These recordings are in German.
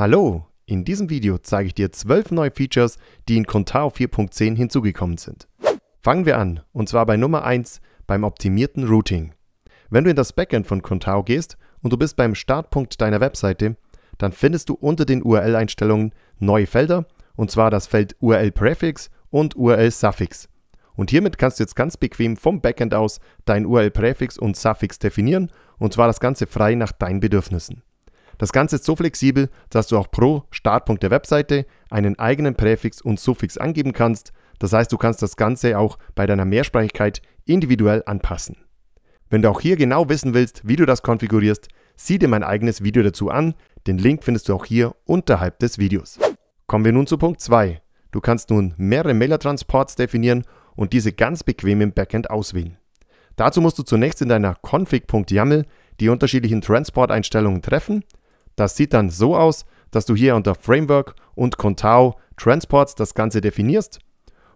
Hallo, in diesem Video zeige ich dir 12 neue Features, die in Contao 4.10 hinzugekommen sind. Fangen wir an, und zwar bei Nummer 1 beim optimierten Routing. Wenn du in das Backend von Contao gehst und du bist beim Startpunkt deiner Webseite, dann findest du unter den URL-Einstellungen neue Felder, und zwar das Feld URL-Prefix und URL-Suffix. Und hiermit kannst du jetzt ganz bequem vom Backend aus dein URL-Präfix und Suffix definieren, und zwar das Ganze frei nach deinen Bedürfnissen. Das Ganze ist so flexibel, dass du auch pro Startpunkt der Webseite einen eigenen Präfix und Suffix angeben kannst. Das heißt, du kannst das Ganze auch bei deiner Mehrsprachigkeit individuell anpassen. Wenn du auch hier genau wissen willst, wie du das konfigurierst, sieh dir mein eigenes Video dazu an. Den Link findest du auch hier unterhalb des Videos. Kommen wir nun zu Punkt 2. Du kannst nun mehrere Mailer-Transports definieren und diese ganz bequem im Backend auswählen. Dazu musst du zunächst in deiner config.yaml die unterschiedlichen Transport-Einstellungen treffen das sieht dann so aus, dass du hier unter Framework und Contao Transports das Ganze definierst.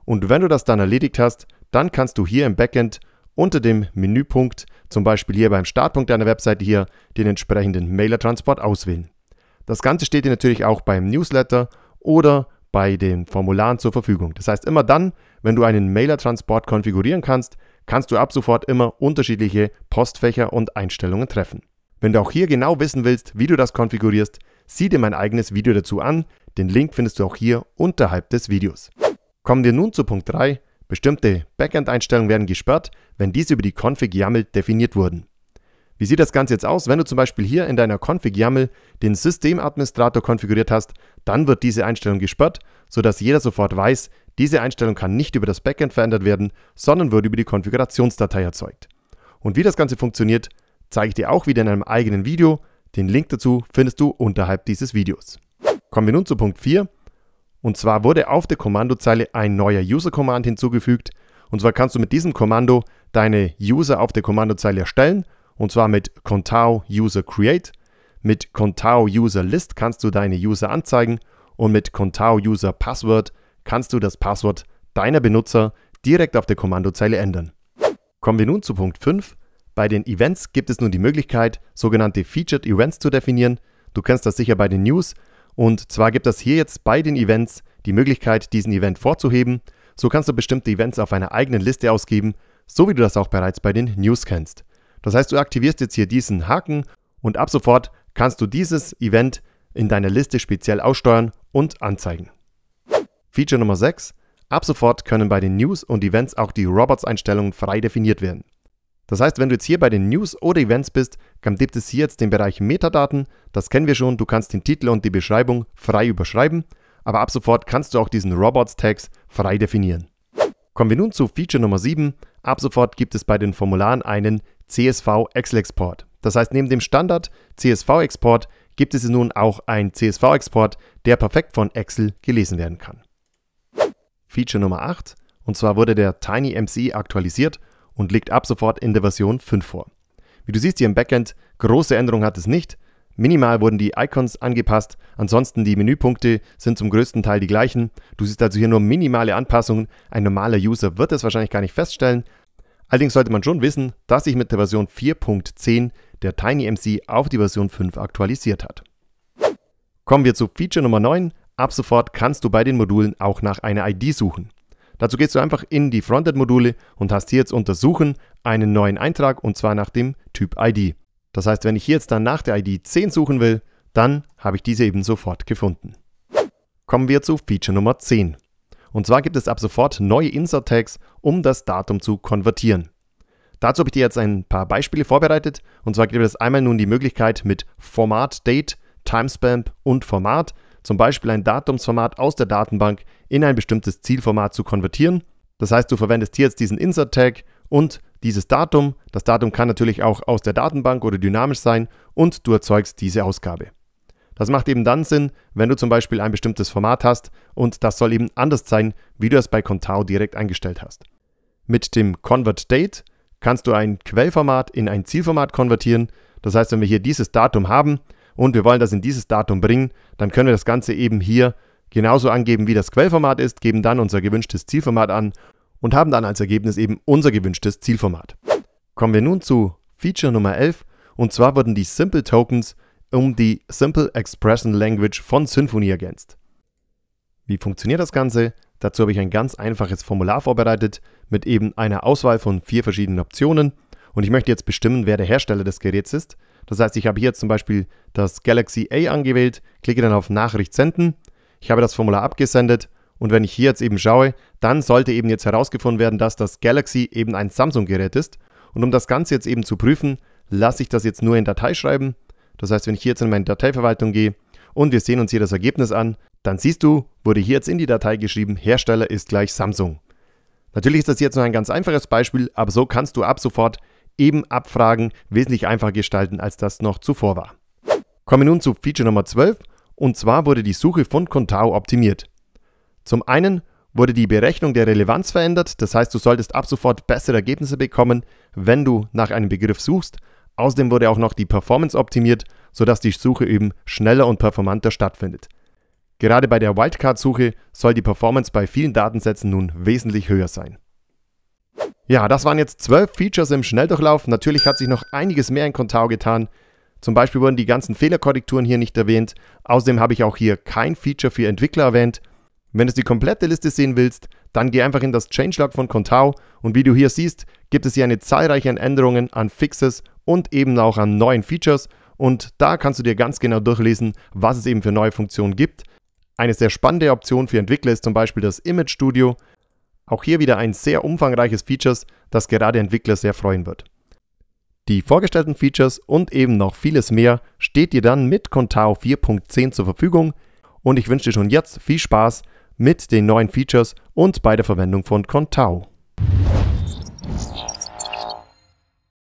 Und wenn du das dann erledigt hast, dann kannst du hier im Backend unter dem Menüpunkt, zum Beispiel hier beim Startpunkt deiner Webseite hier, den entsprechenden Mailer-Transport auswählen. Das Ganze steht dir natürlich auch beim Newsletter oder bei den Formularen zur Verfügung. Das heißt, immer dann, wenn du einen Mailer-Transport konfigurieren kannst, kannst du ab sofort immer unterschiedliche Postfächer und Einstellungen treffen. Wenn du auch hier genau wissen willst, wie du das konfigurierst, sieh dir mein eigenes Video dazu an. Den Link findest du auch hier unterhalb des Videos. Kommen wir nun zu Punkt 3. Bestimmte Backend-Einstellungen werden gesperrt, wenn diese über die Config-YAML definiert wurden. Wie sieht das Ganze jetzt aus? Wenn du zum Beispiel hier in deiner Config-YAML den Systemadministrator konfiguriert hast, dann wird diese Einstellung gesperrt, sodass jeder sofort weiß, diese Einstellung kann nicht über das Backend verändert werden, sondern wird über die Konfigurationsdatei erzeugt. Und wie das Ganze funktioniert, zeige ich dir auch wieder in einem eigenen Video. Den Link dazu findest du unterhalb dieses Videos. Kommen wir nun zu Punkt 4. Und zwar wurde auf der Kommandozeile ein neuer User-Command hinzugefügt. Und zwar kannst du mit diesem Kommando deine User auf der Kommandozeile erstellen. Und zwar mit contao user create. Mit contao user list kannst du deine User anzeigen. Und mit contao user password kannst du das Passwort deiner Benutzer direkt auf der Kommandozeile ändern. Kommen wir nun zu Punkt 5. Bei den Events gibt es nun die Möglichkeit, sogenannte Featured Events zu definieren. Du kennst das sicher bei den News. Und zwar gibt es hier jetzt bei den Events die Möglichkeit, diesen Event vorzuheben. So kannst du bestimmte Events auf einer eigenen Liste ausgeben, so wie du das auch bereits bei den News kennst. Das heißt, du aktivierst jetzt hier diesen Haken und ab sofort kannst du dieses Event in deiner Liste speziell aussteuern und anzeigen. Feature Nummer 6. Ab sofort können bei den News und Events auch die Robots-Einstellungen frei definiert werden. Das heißt, wenn du jetzt hier bei den News oder Events bist, dann gibt es hier jetzt den Bereich Metadaten. Das kennen wir schon. Du kannst den Titel und die Beschreibung frei überschreiben. Aber ab sofort kannst du auch diesen Robots-Tags frei definieren. Kommen wir nun zu Feature Nummer 7. Ab sofort gibt es bei den Formularen einen CSV-Excel-Export. Das heißt, neben dem Standard CSV-Export gibt es nun auch einen CSV-Export, der perfekt von Excel gelesen werden kann. Feature Nummer 8. Und zwar wurde der TinyMC aktualisiert und liegt ab sofort in der Version 5 vor. Wie du siehst hier im Backend, große Änderungen hat es nicht. Minimal wurden die Icons angepasst, ansonsten die Menüpunkte sind zum größten Teil die gleichen. Du siehst also hier nur minimale Anpassungen. Ein normaler User wird das wahrscheinlich gar nicht feststellen. Allerdings sollte man schon wissen, dass sich mit der Version 4.10 der TinyMC auf die Version 5 aktualisiert hat. Kommen wir zu Feature Nummer 9. Ab sofort kannst du bei den Modulen auch nach einer ID suchen. Dazu gehst du einfach in die Frontend-Module und hast hier jetzt untersuchen einen neuen Eintrag und zwar nach dem Typ ID. Das heißt, wenn ich jetzt dann nach der ID 10 suchen will, dann habe ich diese eben sofort gefunden. Kommen wir zu Feature Nummer 10. Und zwar gibt es ab sofort neue Insert-Tags, um das Datum zu konvertieren. Dazu habe ich dir jetzt ein paar Beispiele vorbereitet. Und zwar gibt es einmal nun die Möglichkeit mit Format Date, Timestamp und Format zum Beispiel ein Datumsformat aus der Datenbank in ein bestimmtes Zielformat zu konvertieren. Das heißt, du verwendest hier jetzt diesen Insert-Tag und dieses Datum. Das Datum kann natürlich auch aus der Datenbank oder dynamisch sein und du erzeugst diese Ausgabe. Das macht eben dann Sinn, wenn du zum Beispiel ein bestimmtes Format hast und das soll eben anders sein, wie du es bei Contao direkt eingestellt hast. Mit dem Convert Date kannst du ein Quellformat in ein Zielformat konvertieren. Das heißt, wenn wir hier dieses Datum haben, und wir wollen das in dieses Datum bringen, dann können wir das Ganze eben hier genauso angeben, wie das Quellformat ist, geben dann unser gewünschtes Zielformat an und haben dann als Ergebnis eben unser gewünschtes Zielformat. Kommen wir nun zu Feature Nummer 11 und zwar wurden die Simple Tokens um die Simple Expression Language von Symfony ergänzt. Wie funktioniert das Ganze? Dazu habe ich ein ganz einfaches Formular vorbereitet mit eben einer Auswahl von vier verschiedenen Optionen und ich möchte jetzt bestimmen, wer der Hersteller des Geräts ist. Das heißt, ich habe hier zum Beispiel das Galaxy A angewählt, klicke dann auf Nachricht senden. Ich habe das Formular abgesendet und wenn ich hier jetzt eben schaue, dann sollte eben jetzt herausgefunden werden, dass das Galaxy eben ein Samsung-Gerät ist. Und um das Ganze jetzt eben zu prüfen, lasse ich das jetzt nur in Datei schreiben. Das heißt, wenn ich hier jetzt in meine Dateiverwaltung gehe und wir sehen uns hier das Ergebnis an, dann siehst du, wurde hier jetzt in die Datei geschrieben, Hersteller ist gleich Samsung. Natürlich ist das jetzt nur ein ganz einfaches Beispiel, aber so kannst du ab sofort eben Abfragen wesentlich einfacher gestalten, als das noch zuvor war. Kommen wir nun zu Feature Nummer 12 und zwar wurde die Suche von Contao optimiert. Zum einen wurde die Berechnung der Relevanz verändert, das heißt du solltest ab sofort bessere Ergebnisse bekommen, wenn du nach einem Begriff suchst. Außerdem wurde auch noch die Performance optimiert, sodass die Suche eben schneller und performanter stattfindet. Gerade bei der Wildcard-Suche soll die Performance bei vielen Datensätzen nun wesentlich höher sein. Ja, das waren jetzt zwölf Features im Schnelldurchlauf. Natürlich hat sich noch einiges mehr in Contao getan. Zum Beispiel wurden die ganzen Fehlerkorrekturen hier nicht erwähnt. Außerdem habe ich auch hier kein Feature für Entwickler erwähnt. Wenn du die komplette Liste sehen willst, dann geh einfach in das Changelog von Contao und wie du hier siehst, gibt es hier eine zahlreiche an Änderungen, an Fixes und eben auch an neuen Features und da kannst du dir ganz genau durchlesen, was es eben für neue Funktionen gibt. Eine sehr spannende Option für Entwickler ist zum Beispiel das Image Studio. Auch hier wieder ein sehr umfangreiches Features, das gerade Entwickler sehr freuen wird. Die vorgestellten Features und eben noch vieles mehr steht dir dann mit Contao 4.10 zur Verfügung und ich wünsche dir schon jetzt viel Spaß mit den neuen Features und bei der Verwendung von Contao.